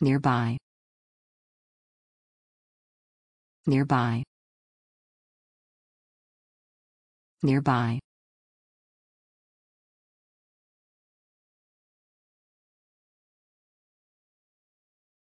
Nearby. Nearby. Nearby.